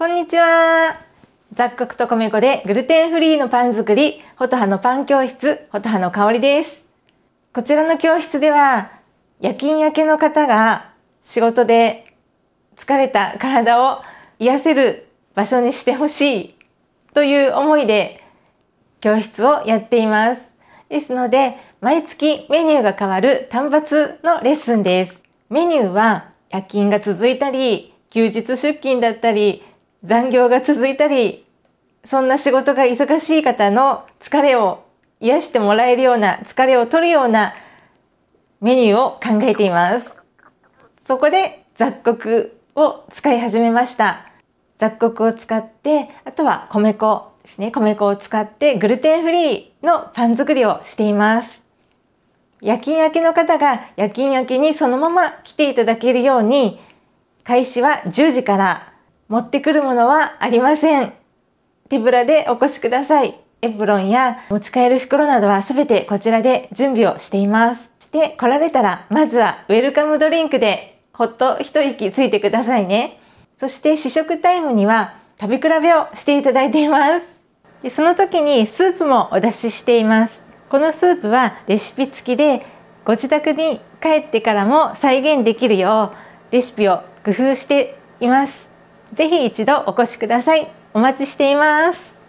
こんにちは雑穀と米粉でグルテンフリーのパン作り、ホトハのパン教室、ホトハの香りです。こちらの教室では、夜勤明けの方が仕事で疲れた体を癒せる場所にしてほしいという思いで教室をやっています。ですので、毎月メニューが変わる単発のレッスンです。メニューは夜勤が続いたり、休日出勤だったり、残業が続いたり、そんな仕事が忙しい方の疲れを癒してもらえるような、疲れを取るようなメニューを考えています。そこで雑穀を使い始めました。雑穀を使って、あとは米粉ですね。米粉を使ってグルテンフリーのパン作りをしています。夜勤明けの方が夜勤明けにそのまま来ていただけるように、開始は10時から持ってくるものはありません。手ぶらでお越しください。エプロンや持ち帰る袋などはすべてこちらで準備をしています。して来られたら、まずはウェルカムドリンクでほっと一息ついてくださいね。そして試食タイムには食べ比べをしていただいています。でその時にスープもお出ししています。このスープはレシピ付きでご自宅に帰ってからも再現できるようレシピを工夫しています。ぜひ一度お越しくださいお待ちしています